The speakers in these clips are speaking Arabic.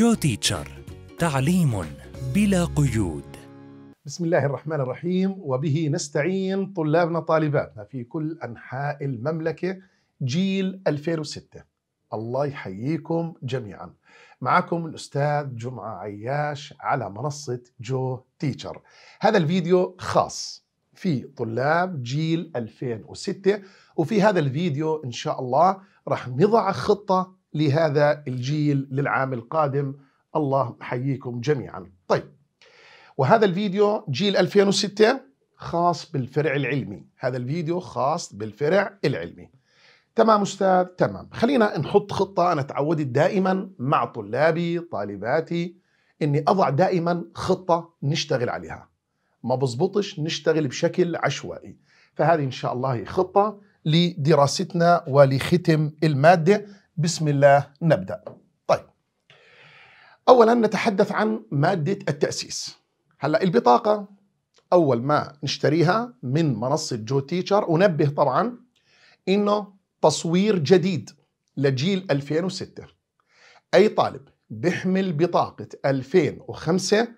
جو تيتشر تعليم بلا قيود بسم الله الرحمن الرحيم وبه نستعين طلابنا طالباتنا في كل أنحاء المملكة جيل 2006 الله يحييكم جميعا معكم الأستاذ جمعة عياش على منصة جو تيتشر هذا الفيديو خاص في طلاب جيل 2006 وفي هذا الفيديو إن شاء الله رح نضع خطة لهذا الجيل للعام القادم الله حييكم جميعا طيب وهذا الفيديو جيل 2006 خاص بالفرع العلمي هذا الفيديو خاص بالفرع العلمي تمام أستاذ تمام خلينا نحط خطة أنا تعودت دائما مع طلابي طالباتي أني أضع دائما خطة نشتغل عليها ما بزبطش نشتغل بشكل عشوائي فهذه إن شاء الله خطة لدراستنا ولختم المادة بسم الله نبدأ طيب أولا نتحدث عن مادة التأسيس هلأ البطاقة أول ما نشتريها من منصة جو تيتشر أنبه طبعا إنه تصوير جديد لجيل 2006 أي طالب بيحمل بطاقة 2005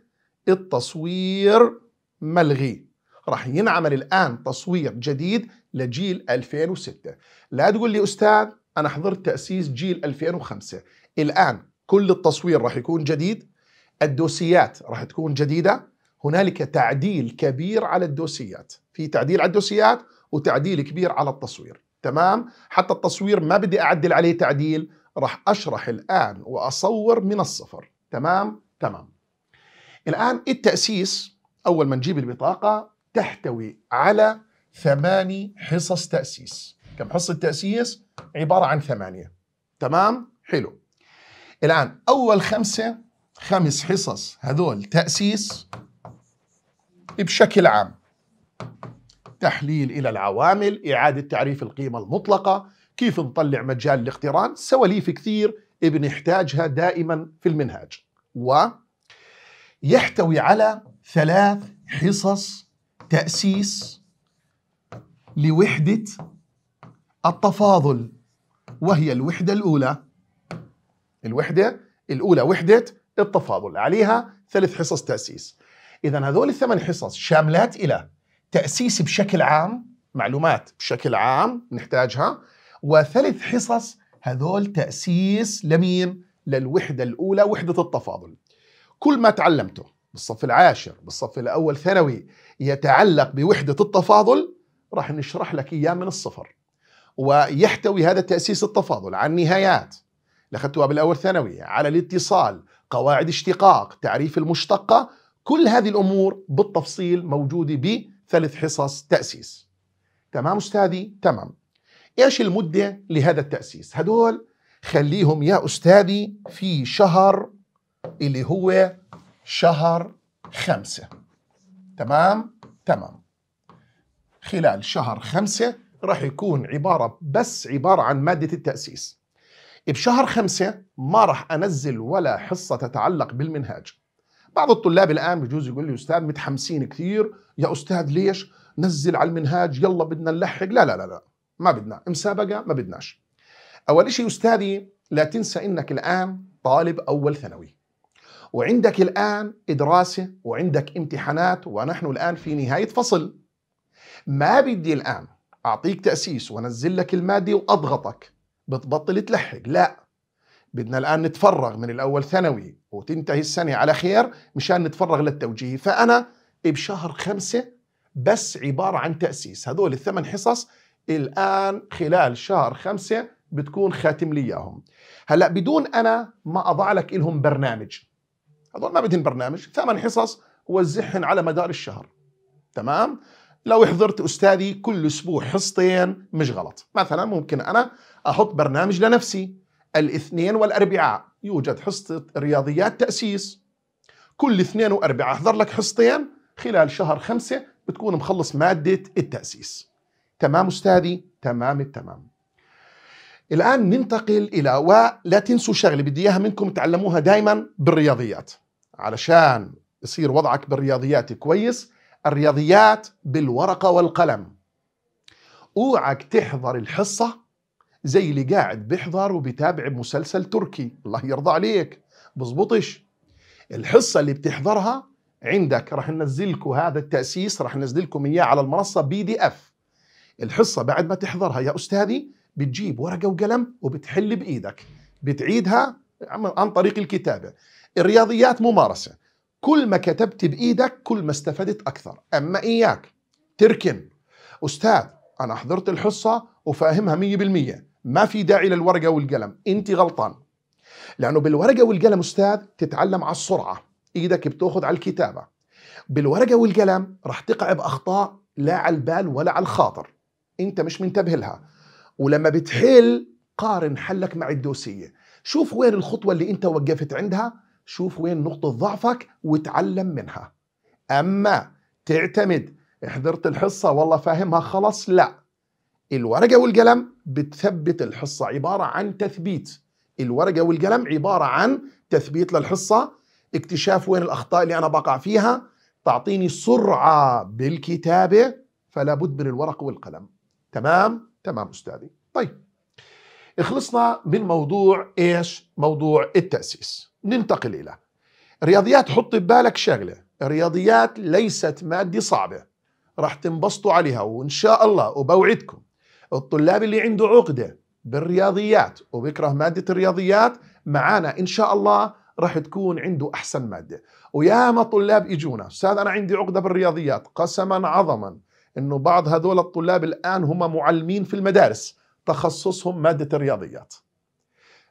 التصوير ملغي راح ينعمل الآن تصوير جديد لجيل 2006 لا تقول لي أستاذ انا حضرت تاسيس جيل 2005 الان كل التصوير راح يكون جديد الدوسيات راح تكون جديده هنالك تعديل كبير على الدوسيات في تعديل على الدوسيات وتعديل كبير على التصوير تمام حتى التصوير ما بدي اعدل عليه تعديل راح اشرح الان واصور من الصفر تمام تمام الان التاسيس اول ما نجيب البطاقه تحتوي على ثماني حصص تاسيس كم حصه تاسيس عباره عن ثمانيه تمام حلو الان اول خمسه خمس حصص هذول تاسيس بشكل عام تحليل الى العوامل اعاده تعريف القيمه المطلقه كيف نطلع مجال الاقتران سواليف كثير بنحتاجها دائما في المنهاج و يحتوي على ثلاث حصص تأسيس لوحدة التفاضل وهي الوحدة الأولى الوحدة الأولى وحدة التفاضل عليها ثلاث حصص تأسيس إذا هذول الثمان حصص شاملات إلى تأسيس بشكل عام معلومات بشكل عام نحتاجها وثلاث حصص هذول تأسيس لمين؟ للوحدة الأولى وحدة التفاضل كل ما تعلمته بالصف العاشر بالصف الأول ثانوي يتعلق بوحدة التفاضل راح نشرح لك إياه من الصفر ويحتوي هذا التأسيس التفاضل النهايات اللي لأخذتها بالأول ثانوي على الاتصال قواعد اشتقاق تعريف المشتقة كل هذه الأمور بالتفصيل موجودة بثلاث حصص تأسيس تمام أستاذي؟ تمام إيش المدة لهذا التأسيس؟ هدول خليهم يا أستاذي في شهر اللي هو شهر خمسة تمام؟ تمام خلال شهر خمسة راح يكون عبارة بس عبارة عن مادة التأسيس بشهر خمسة ما راح أنزل ولا حصة تتعلق بالمنهاج بعض الطلاب الآن بجوز يقول لي أستاذ متحمسين كثير يا أستاذ ليش نزل على المنهاج يلا بدنا نلحق لا لا لا لا ما بدنا مسابقة ما بدناش أول شيء أستاذي لا تنسى إنك الآن طالب أول ثانوي وعندك الآن دراسة وعندك امتحانات ونحن الآن في نهاية فصل ما بدي الآن اعطيك تاسيس وانزل لك المادي واضغطك بتبطل تلحق لا بدنا الان نتفرغ من الاول ثانوي وتنتهي السنه على خير مشان نتفرغ للتوجيهي فانا بشهر خمسة بس عبارة عن تأسيس هذول الثمان حصص الآن خلال شهر خمسة بتكون خاتم لي إياهم هلأ بدون أنا ما أضع لك إلهم برنامج هذول ما بدهم برنامج ثمان حصص وزعهن على مدار الشهر تمام لو حضرت أستاذي كل أسبوع حصتين مش غلط مثلا ممكن أنا أحط برنامج لنفسي الاثنين والأربعاء يوجد حصة رياضيات تأسيس كل اثنين وأربعاء أحضر لك حصتين خلال شهر خمسة بتكون مخلص مادة التأسيس تمام أستاذي تمام التمام الآن ننتقل إلى ولا تنسوا شغلة بدي إياها منكم تعلموها دايما بالرياضيات علشان يصير وضعك بالرياضيات كويس الرياضيات بالورقة والقلم اوعك تحضر الحصة زي اللي قاعد بيحضر وبتابع مسلسل تركي الله يرضى عليك بزبطش الحصة اللي بتحضرها عندك راح ننزلكوا هذا التأسيس راح ننزلكم إياه على المنصة بي دي أف الحصة بعد ما تحضرها يا أستاذي بتجيب ورقة وقلم وبتحل بإيدك بتعيدها عن طريق الكتابة الرياضيات ممارسة كل ما كتبت بايدك كل ما استفدت اكثر اما اياك تركن استاذ انا حضرت الحصه وفاهمها 100% ما في داعي للورقه والقلم انت غلطان لانه بالورقه والقلم استاذ تتعلم على السرعه ايدك بتاخذ على الكتابه بالورقه والقلم راح تقع باخطاء لا على البال ولا على الخاطر انت مش منتبه لها ولما بتحل قارن حلك مع الدوسيه شوف وين الخطوه اللي انت وقفت عندها شوف وين نقطة ضعفك وتعلم منها أما تعتمد حضرت الحصة والله فاهمها خلاص لا الورقة والقلم بتثبت الحصة عبارة عن تثبيت الورقة والقلم عبارة عن تثبيت للحصة اكتشاف وين الأخطاء اللي أنا بقع فيها تعطيني سرعة بالكتابة فلا بد من الورق والقلم تمام تمام أستاذي طيب خلصنا من موضوع ايش؟ موضوع التأسيس ننتقل إلى رياضيات حط ببالك شغلة الرياضيات ليست مادة صعبة راح تنبسطوا عليها وإن شاء الله وبوعدكم الطلاب اللي عنده عقدة بالرياضيات وبكره مادة الرياضيات معانا إن شاء الله راح تكون عنده أحسن مادة وياما طلاب إجونا أستاذ أنا عندي عقدة بالرياضيات قسما عظما إنه بعض هذول الطلاب الآن هم معلمين في المدارس تخصصهم مادة الرياضيات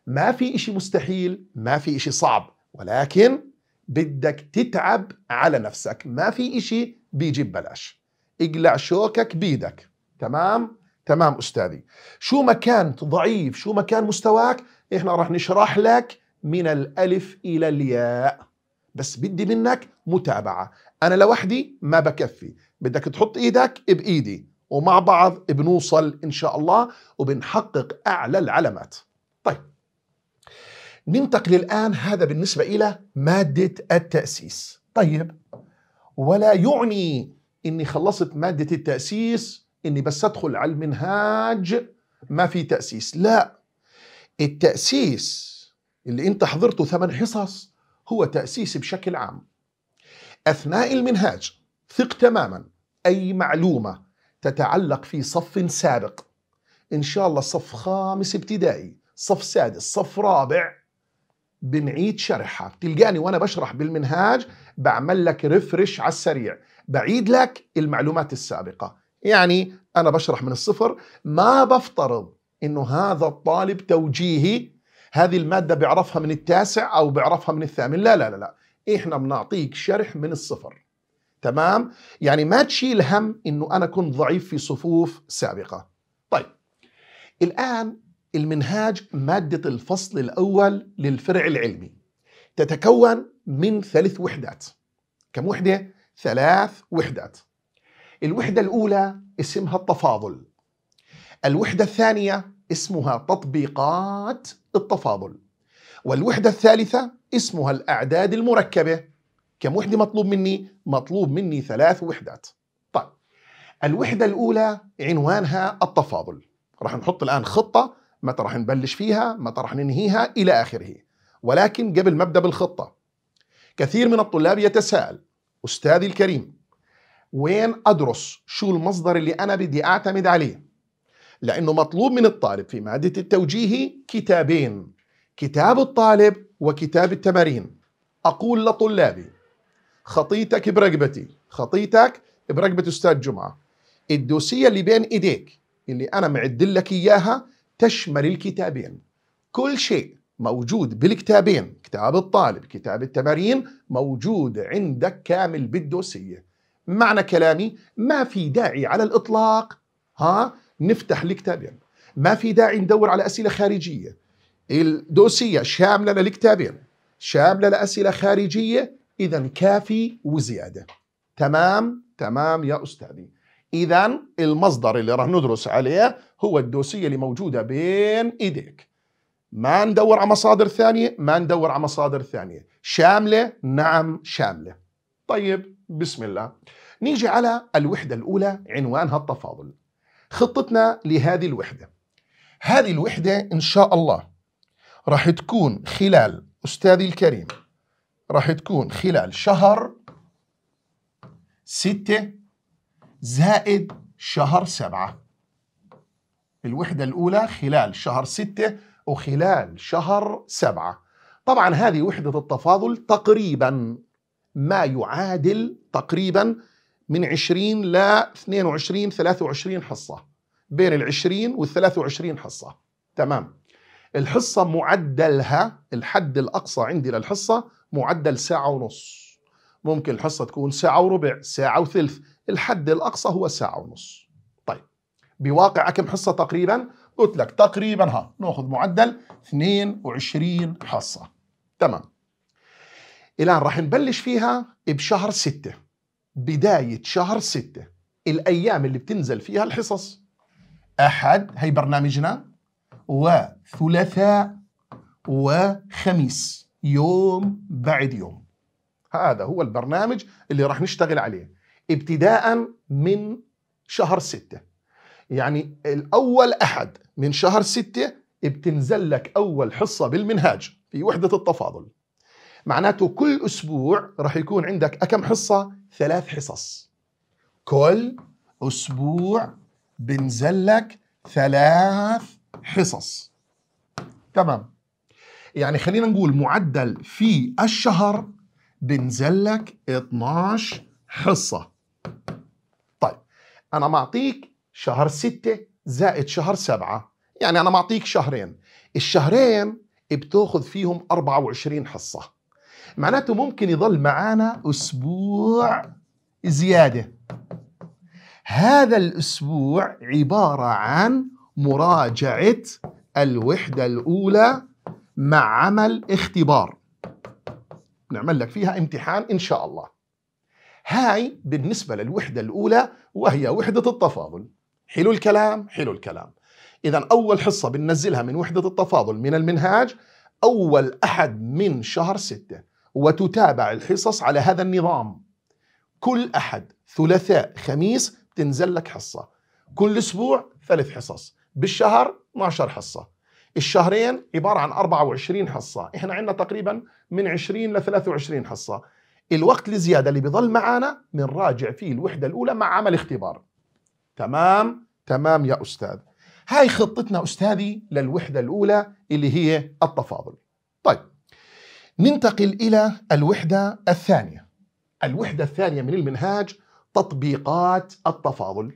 ما في إشي مستحيل ما في إشي صعب ولكن بدك تتعب على نفسك ما في إشي بيجي ببلاش اقلع شوكك بيدك تمام تمام أستاذي شو ما كان ضعيف شو ما كان مستواك إحنا راح نشرح لك من الألف إلى الياء بس بدي منك متابعة أنا لوحدي ما بكفي بدك تحط إيدك بإيدي ومع بعض بنوصل إن شاء الله وبنحقق أعلى العلامات طيب ننتقل الآن هذا بالنسبة إلى مادة التأسيس طيب ولا يعني إني خلصت مادة التأسيس إني بس أدخل على المنهاج ما في تأسيس لا التأسيس اللي أنت حضرته ثمان حصص هو تأسيس بشكل عام أثناء المنهاج ثق تماما أي معلومة تتعلق في صف سابق إن شاء الله صف خامس ابتدائي صف سادس صف رابع بنعيد شرحها بتلقاني وأنا بشرح بالمنهاج بعمل لك ريفرش على السريع بعيد لك المعلومات السابقة يعني أنا بشرح من الصفر ما بفترض إنه هذا الطالب توجيهي هذه المادة بيعرفها من التاسع أو بيعرفها من الثامن لا لا لا, لا. إحنا بنعطيك شرح من الصفر تمام يعني ما تشيل هم انه انا كنت ضعيف في صفوف سابقه طيب الان المنهاج ماده الفصل الاول للفرع العلمي تتكون من ثلاث وحدات كم وحده ثلاث وحدات الوحده الاولى اسمها التفاضل الوحده الثانيه اسمها تطبيقات التفاضل والوحده الثالثه اسمها الاعداد المركبه كم وحده مطلوب مني مطلوب مني ثلاث وحدات طيب الوحده الاولى عنوانها التفاضل راح نحط الان خطه متى راح نبلش فيها متى راح ننهيها الى اخره ولكن قبل ما ابدا بالخطه كثير من الطلاب يتساءل استاذي الكريم وين ادرس شو المصدر اللي انا بدي اعتمد عليه لانه مطلوب من الطالب في ماده التوجيهي كتابين كتاب الطالب وكتاب التمارين اقول لطلابي خطيتك برقبتي خطيتك برقبة أستاذ جمعة الدوسية اللي بين إيديك اللي أنا معدلك إياها تشمل الكتابين كل شيء موجود بالكتابين كتاب الطالب كتاب التمارين موجود عندك كامل بالدوسية معنى كلامي ما في داعي على الإطلاق ها نفتح الكتابين ما في داعي ندور على أسئلة خارجية الدوسية شاملة للكتابين شاملة لأسئلة خارجية إذا كافي وزيادة تمام تمام يا أستاذي إذا المصدر اللي راح ندرس عليه هو الدوسية اللي موجودة بين إيديك ما ندور على مصادر ثانية ما ندور على مصادر ثانية شاملة نعم شاملة طيب بسم الله نيجي على الوحدة الأولى عنوانها التفاضل خطتنا لهذه الوحدة هذه الوحدة إن شاء الله راح تكون خلال أستاذي الكريم راح تكون خلال شهر ستة زائد شهر سبعة الوحدة الأولى خلال شهر ستة وخلال شهر سبعة طبعا هذه وحدة التفاضل تقريبا ما يعادل تقريبا من 20 ل 22 23 حصة بين ال 20 وال 23 حصة تمام الحصة معدلها الحد الأقصى عندي للحصة معدل ساعة ونص ممكن الحصة تكون ساعة وربع ساعة وثلث الحد الأقصى هو ساعة ونص طيب بواقع كم حصة تقريبا قلت لك تقريبا ها ناخذ معدل 22 حصة تمام الآن راح نبلش فيها بشهر 6 بداية شهر 6 الأيام اللي بتنزل فيها الحصص أحد هي برنامجنا وثلاثاء وخميس يوم بعد يوم هذا هو البرنامج اللي راح نشتغل عليه ابتداء من شهر ستة يعني الأول أحد من شهر ستة بتنزل لك أول حصة بالمنهاج في وحدة التفاضل معناته كل أسبوع راح يكون عندك أكم حصة؟ ثلاث حصص كل أسبوع بنزل لك ثلاث حصص تمام يعني خلينا نقول معدل في الشهر بنزلك 12 حصة طيب أنا معطيك شهر 6 زائد شهر 7 يعني أنا معطيك شهرين الشهرين بتاخذ فيهم 24 حصة معناته ممكن يضل معانا أسبوع زيادة هذا الأسبوع عبارة عن مراجعة الوحدة الأولى مع عمل اختبار نعمل لك فيها امتحان إن شاء الله هاي بالنسبة للوحدة الأولى وهي وحدة التفاضل حلو الكلام حلو الكلام إذا أول حصة بننزلها من وحدة التفاضل من المنهاج أول أحد من شهر ستة وتتابع الحصص على هذا النظام كل أحد ثلاثاء خميس بتنزل لك حصة كل أسبوع ثلاث حصص بالشهر 12 حصة الشهرين عبارة عن 24 حصة احنا عندنا تقريبا من 20 ل 23 حصة الوقت الزيادة اللي بيظل معانا بنراجع فيه الوحدة الأولى مع عمل اختبار تمام تمام يا أستاذ هاي خطتنا أستاذي للوحدة الأولى اللي هي التفاضل طيب ننتقل إلى الوحدة الثانية الوحدة الثانية من المنهاج تطبيقات التفاضل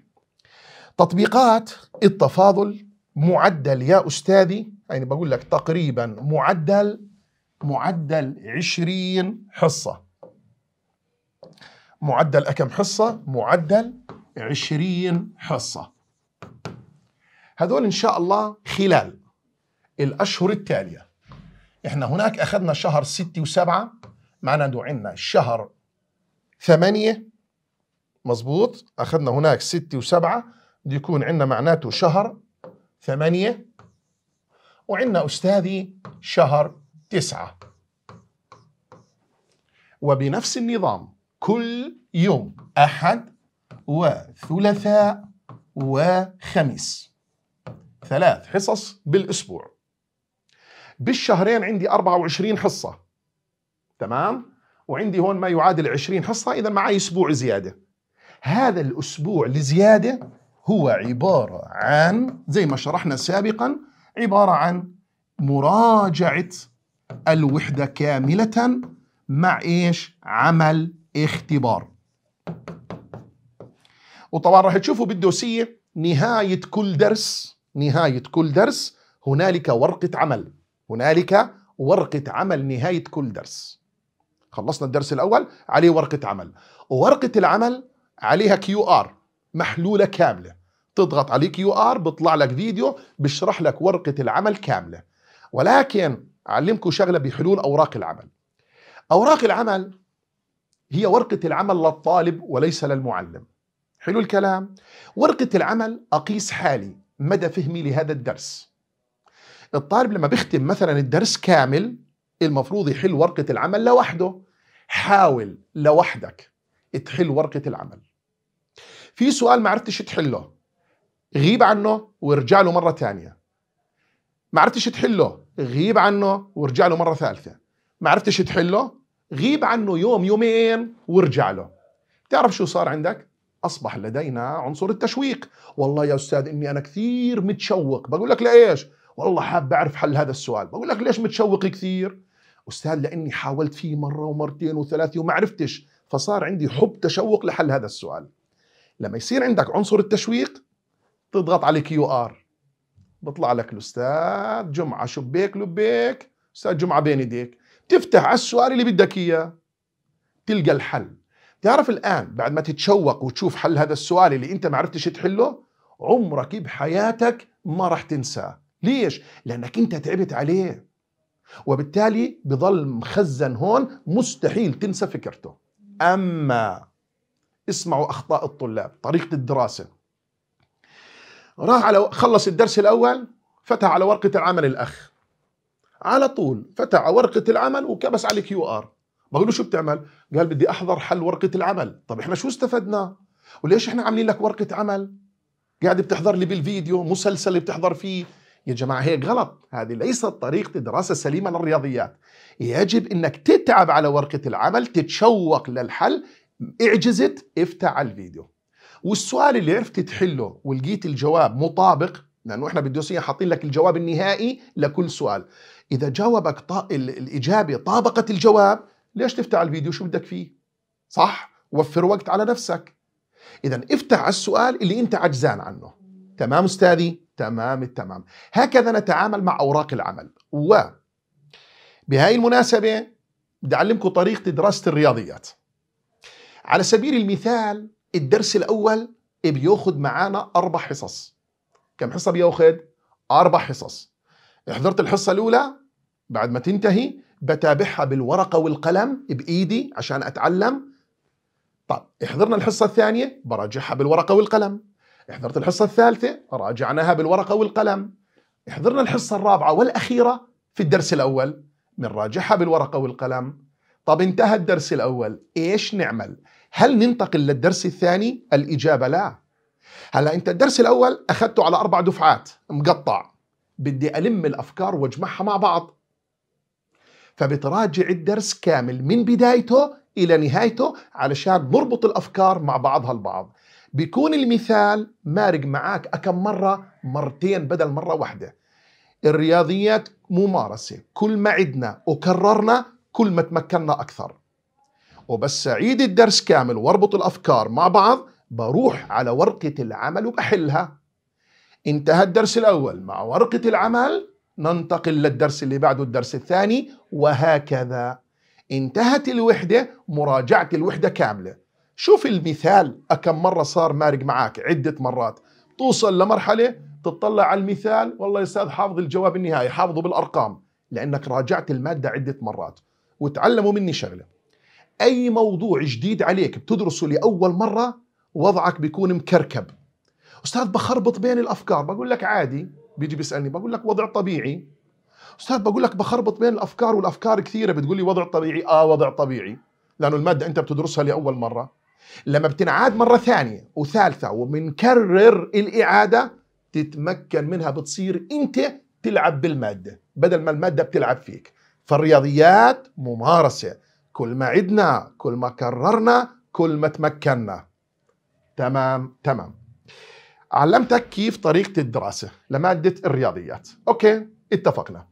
تطبيقات التفاضل معدل يا أستاذي يعني بقول لك تقريبا معدل معدل 20 حصة معدل كم حصة؟ معدل 20 حصة هذول إن شاء الله خلال الأشهر التالية إحنا هناك أخذنا شهر 6 و7 معنا عندنا شهر 8 مظبوط أخذنا هناك 6 و7 دي يكون عندنا معناته شهر ثمانية وعندنا أستاذي شهر تسعة وبنفس النظام كل يوم أحد وثلاثاء وخميس ثلاث حصص بالأسبوع بالشهرين عندي 24 حصة تمام؟ وعندي هون ما يعادل 20 حصة إذا معي أسبوع زيادة هذا الأسبوع لزيادة هو عبارة عن زي ما شرحنا سابقا عبارة عن مراجعة الوحدة كاملة مع ايش؟ عمل اختبار. وطبعا راح تشوفوا بالدوسية نهاية كل درس نهاية كل درس هنالك ورقة عمل هنالك ورقة عمل نهاية كل درس خلصنا الدرس الأول عليه ورقة عمل وورقة العمل عليها كيو آر محلوله كامله تضغط على كيو ار بيطلع لك فيديو بشرح لك ورقه العمل كامله ولكن اعلمكم شغله بحلول اوراق العمل اوراق العمل هي ورقه العمل للطالب وليس للمعلم حلو الكلام ورقه العمل اقيس حالي مدى فهمي لهذا الدرس الطالب لما بيختم مثلا الدرس كامل المفروض يحل ورقه العمل لوحده حاول لوحدك تحل ورقه العمل في سؤال ما عرفتش تحله غيب عنه وارجع له مره ثانيه ما عرفتش تحله غيب عنه وارجع له مره ثالثه ما عرفتش تحله غيب عنه يوم يومين وارجع له بتعرف شو صار عندك اصبح لدينا عنصر التشويق والله يا استاذ اني انا كثير متشوق بقول لك لايش والله حاب اعرف حل هذا السؤال بقول لك ليش متشوق كثير استاذ لاني حاولت فيه مره ومرتين وثلاثه وما عرفتش فصار عندي حب تشوق لحل هذا السؤال لما يصير عندك عنصر التشويق تضغط على كيو ار بطلع لك الاستاذ جمعه شبيك لبيك استاذ جمعه بين ايديك تفتح على السؤال اللي بدك اياه تلقى الحل تعرف الان بعد ما تتشوق وتشوف حل هذا السؤال اللي انت ما عرفتش تحله عمرك بحياتك ما راح تنساه ليش لانك انت تعبت عليه وبالتالي بظل مخزن هون مستحيل تنسى فكرته اما اسمعوا اخطاء الطلاب طريقه الدراسه راح على خلص الدرس الاول فتح على ورقه العمل الاخ على طول فتح على ورقه العمل وكبس على الكيو ار بقول له شو بتعمل قال بدي احضر حل ورقه العمل طب احنا شو استفدنا وليش احنا عاملين لك ورقه عمل قاعد بتحضر لي بالفيديو مسلسل اللي بتحضر فيه يا جماعة هيك غلط هذه ليست طريقة دراسة سليمة للرياضيات يجب أنك تتعب على ورقة العمل تتشوق للحل اعجزت افتح على الفيديو والسؤال اللي عرفت تحله ولقيت الجواب مطابق لانه احنا بالدوسيه حاطين لك الجواب النهائي لكل سؤال اذا جاوبك طا... الاجابه طابقت الجواب ليش تفتح الفيديو شو بدك فيه صح وفر وقت على نفسك اذا افتح على السؤال اللي انت عجزان عنه تمام استاذي تمام التمام هكذا نتعامل مع اوراق العمل و بهاي المناسبه بدي اعلمكم طريقه دراسه الرياضيات على سبيل المثال الدرس الأول بياخد معانا أربع حصص كم حصة بياخد؟ أربع حصص حضرت الحصة الأولى بعد ما تنتهي بتابعها بالورقة والقلم بإيدي عشان أتعلم طب حضرنا الحصة الثانية براجعها بالورقة والقلم حضرت الحصة الثالثة راجعناها بالورقة والقلم حضرنا الحصة الرابعة والأخيرة في الدرس الأول بنراجعها بالورقة والقلم طب انتهى الدرس الأول إيش نعمل؟ هل ننتقل للدرس الثاني؟ الإجابة لا هلا أنت الدرس الأول أخذته على أربع دفعات مقطع بدي ألم الأفكار وأجمعها مع بعض فبتراجع الدرس كامل من بدايته إلى نهايته علشان نربط الأفكار مع بعضها البعض بيكون المثال مارق معاك أكم مرة مرتين بدل مرة واحدة الرياضيات ممارسة كل ما عدنا وكررنا كل ما تمكنا أكثر وبس أعيد الدرس كامل واربط الأفكار مع بعض بروح على ورقة العمل وبحلها انتهى الدرس الأول مع ورقة العمل ننتقل للدرس اللي بعده الدرس الثاني وهكذا انتهت الوحدة مراجعة الوحدة كاملة شوف المثال أكم مرة صار مارق معاك عدة مرات توصل لمرحلة تطلع على المثال والله يا أستاذ حافظ الجواب النهائي حافظه بالأرقام لأنك راجعت المادة عدة مرات وتعلموا مني شغله اي موضوع جديد عليك بتدرسه لاول مره وضعك بيكون مكركب استاذ بخربط بين الافكار بقول لك عادي بيجي بيسالني بقول لك وضع طبيعي استاذ بقول لك بخربط بين الافكار والافكار كثيره بتقول لي وضع طبيعي اه وضع طبيعي لانه الماده انت بتدرسها لاول مره لما بتنعاد مره ثانيه وثالثه وبنكرر الاعاده تتمكن منها بتصير انت تلعب بالماده بدل ما الماده بتلعب فيك فالرياضيات ممارسة كل ما عدنا كل ما كررنا كل ما تمكنا تمام تمام علمتك كيف طريقة الدراسة لمادة الرياضيات أوكي اتفقنا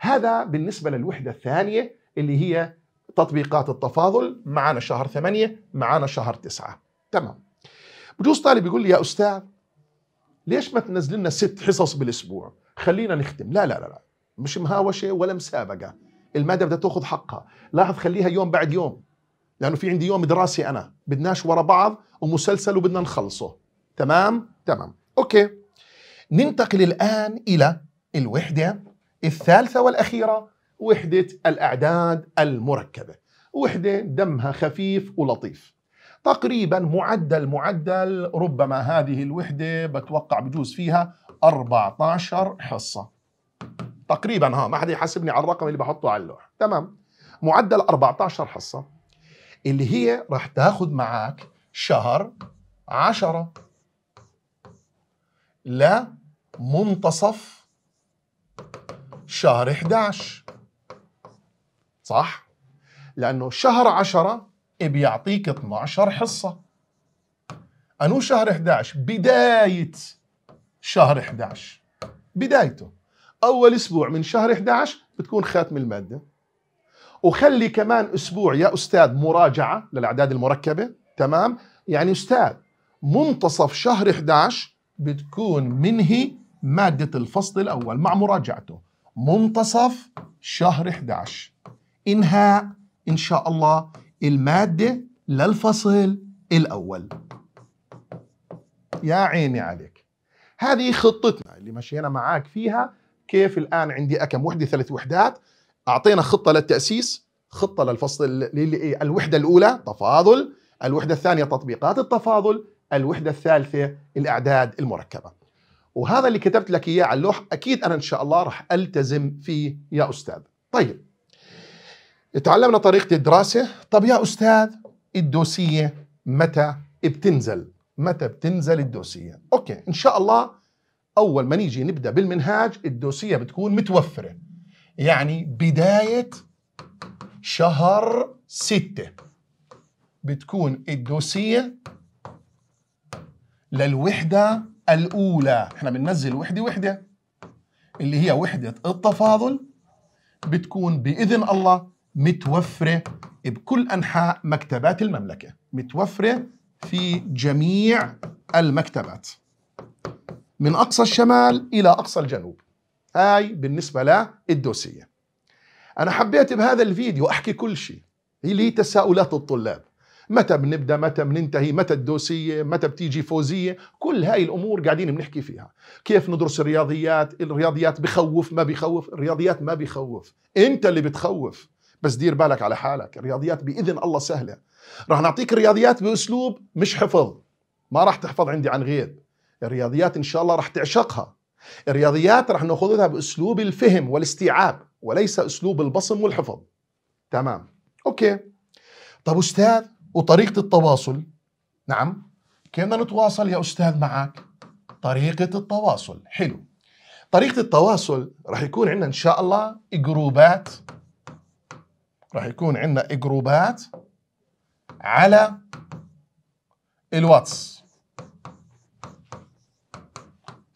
هذا بالنسبة للوحدة الثانية اللي هي تطبيقات التفاضل معنا شهر ثمانية معنا شهر تسعة تمام بجوز طالب يقول لي يا أستاذ ليش ما تنزل لنا ست حصص بالأسبوع خلينا نختم لا لا لا, لا. مش مهاوشة ولا مسابقة الماده بدها تاخذ حقها لاحظ خليها يوم بعد يوم لانه في عندي يوم دراسي انا بدناش ورا بعض ومسلسل وبدنا نخلصه تمام تمام اوكي ننتقل الان الى الوحده الثالثه والاخيره وحده الاعداد المركبه وحده دمها خفيف ولطيف تقريبا معدل معدل ربما هذه الوحده بتوقع بجوز فيها 14 حصه تقريبا ها ما حدا يحاسبني على الرقم اللي بحطه على اللوح تمام معدل 14 حصه اللي هي راح تاخذ معك شهر 10 لمنتصف شهر 11 صح لانه شهر 10 بيعطيك 12 حصه انو شهر 11 بدايه شهر 11 بدايته اول اسبوع من شهر 11 بتكون خاتم الماده وخلي كمان اسبوع يا استاذ مراجعه للاعداد المركبه تمام يعني استاذ منتصف شهر 11 بتكون منهي ماده الفصل الاول مع مراجعته منتصف شهر 11 انهاء ان شاء الله الماده للفصل الاول يا عيني عليك هذه خطتنا اللي مشينا معاك فيها كيف الان عندي اكم وحده ثلاث وحدات اعطينا خطه للتاسيس خطه للفصل إيه، الوحده الاولى تفاضل الوحده الثانيه تطبيقات التفاضل الوحده الثالثه الاعداد المركبه وهذا اللي كتبت لك اياه على اللوح اكيد انا ان شاء الله راح التزم فيه يا استاذ طيب تعلمنا طريقه الدراسه طب يا استاذ الدوسيه متى بتنزل متى بتنزل الدوسيه اوكي ان شاء الله اول ما نيجي نبدا بالمنهاج الدوسيه بتكون متوفره يعني بدايه شهر ستة بتكون الدوسيه للوحده الاولى احنا بننزل وحده وحده اللي هي وحده التفاضل بتكون باذن الله متوفره بكل انحاء مكتبات المملكه متوفره في جميع المكتبات من أقصى الشمال إلى أقصى الجنوب هاي بالنسبة للدوسية أنا حبيت بهذا الفيديو أحكي كل شيء هي لي تساؤلات الطلاب متى بنبدا متى بننتهي متى الدوسيه متى بتيجي فوزيه كل هاي الامور قاعدين بنحكي فيها كيف ندرس الرياضيات الرياضيات بخوف ما بخوف الرياضيات ما بخوف انت اللي بتخوف بس دير بالك على حالك الرياضيات باذن الله سهله راح نعطيك الرياضيات باسلوب مش حفظ ما راح تحفظ عندي عن غير الرياضيات ان شاء الله رح تعشقها الرياضيات رح ناخذها باسلوب الفهم والاستيعاب وليس اسلوب البصم والحفظ تمام اوكي طب استاذ وطريقه التواصل نعم كيف بدنا نتواصل يا استاذ معك طريقه التواصل حلو طريقه التواصل رح يكون عندنا ان شاء الله جروبات رح يكون عندنا جروبات على الواتس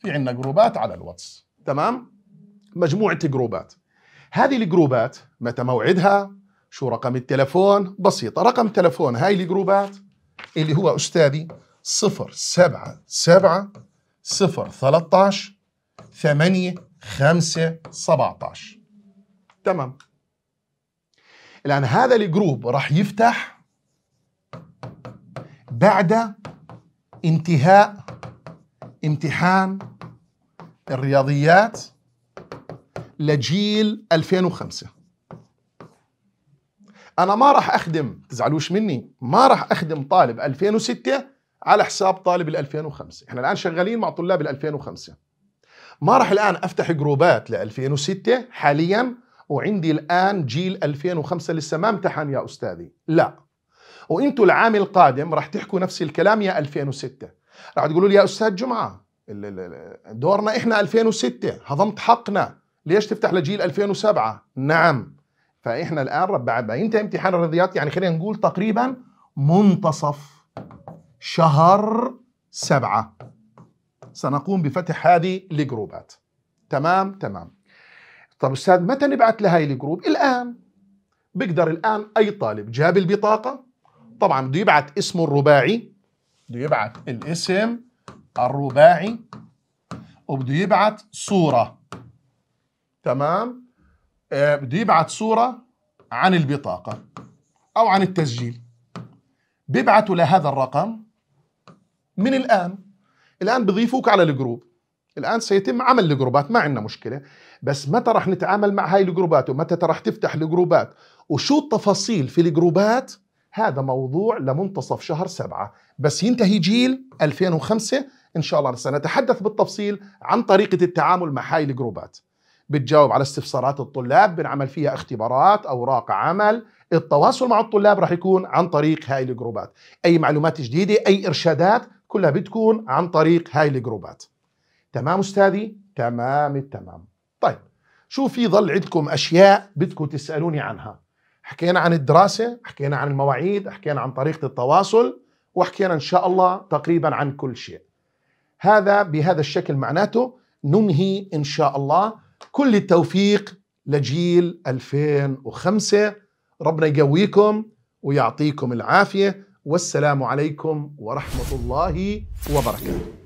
في عندنا جروبات على الواتس تمام مجموعه جروبات هذه الجروبات متى موعدها شو رقم التلفون بسيطه رقم تلفون هاي الجروبات اللي هو استاذي 077 013 8 5 17 تمام الان هذا الجروب راح يفتح بعد انتهاء امتحان الرياضيات لجيل 2005 انا ما راح اخدم تزعلوش مني ما راح اخدم طالب 2006 على حساب طالب ال 2005 احنا الان شغالين مع طلاب ال 2005 ما راح الان افتح جروبات ل 2006 حاليا وعندي الان جيل 2005 لسه ما امتحن يا استاذي لا وانتوا العام القادم راح تحكوا نفس الكلام يا 2006 راح تقولوا لي يا استاذ جمعه دورنا احنا 2006 هضمت حقنا ليش تفتح لجيل 2007 نعم فاحنا الان بعد ما ينتهي امتحان الرياضيات يعني خلينا نقول تقريبا منتصف شهر سبعة سنقوم بفتح هذه الجروبات تمام تمام طب استاذ متى نبعث لهي الجروب الان بيقدر الان اي طالب جاب البطاقه طبعا بده يبعث اسمه الرباعي بده يبعث الاسم الرباعي وبده يبعث صورة تمام آه، بده يبعث صورة عن البطاقة أو عن التسجيل بيبعثوا لهذا الرقم من الآن الآن بضيفوك على الجروب الآن سيتم عمل الجروبات ما عندنا مشكلة بس متى رح نتعامل مع هاي الجروبات ومتى رح تفتح الجروبات وشو التفاصيل في الجروبات هذا موضوع لمنتصف شهر سبعة بس ينتهي جيل 2005 ان شاء الله سنتحدث بالتفصيل عن طريقه التعامل مع هاي الجروبات بتجاوب على استفسارات الطلاب بنعمل فيها اختبارات اوراق عمل التواصل مع الطلاب راح يكون عن طريق هاي الجروبات اي معلومات جديده اي ارشادات كلها بتكون عن طريق هاي الجروبات تمام استاذي تمام التمام طيب شو في ظل عندكم اشياء بدكم تسالوني عنها حكينا عن الدراسه حكينا عن المواعيد حكينا عن طريقه التواصل وحكينا ان شاء الله تقريبا عن كل شيء هذا بهذا الشكل معناته ننهي إن شاء الله كل التوفيق لجيل 2005 ربنا يقويكم ويعطيكم العافية والسلام عليكم ورحمة الله وبركاته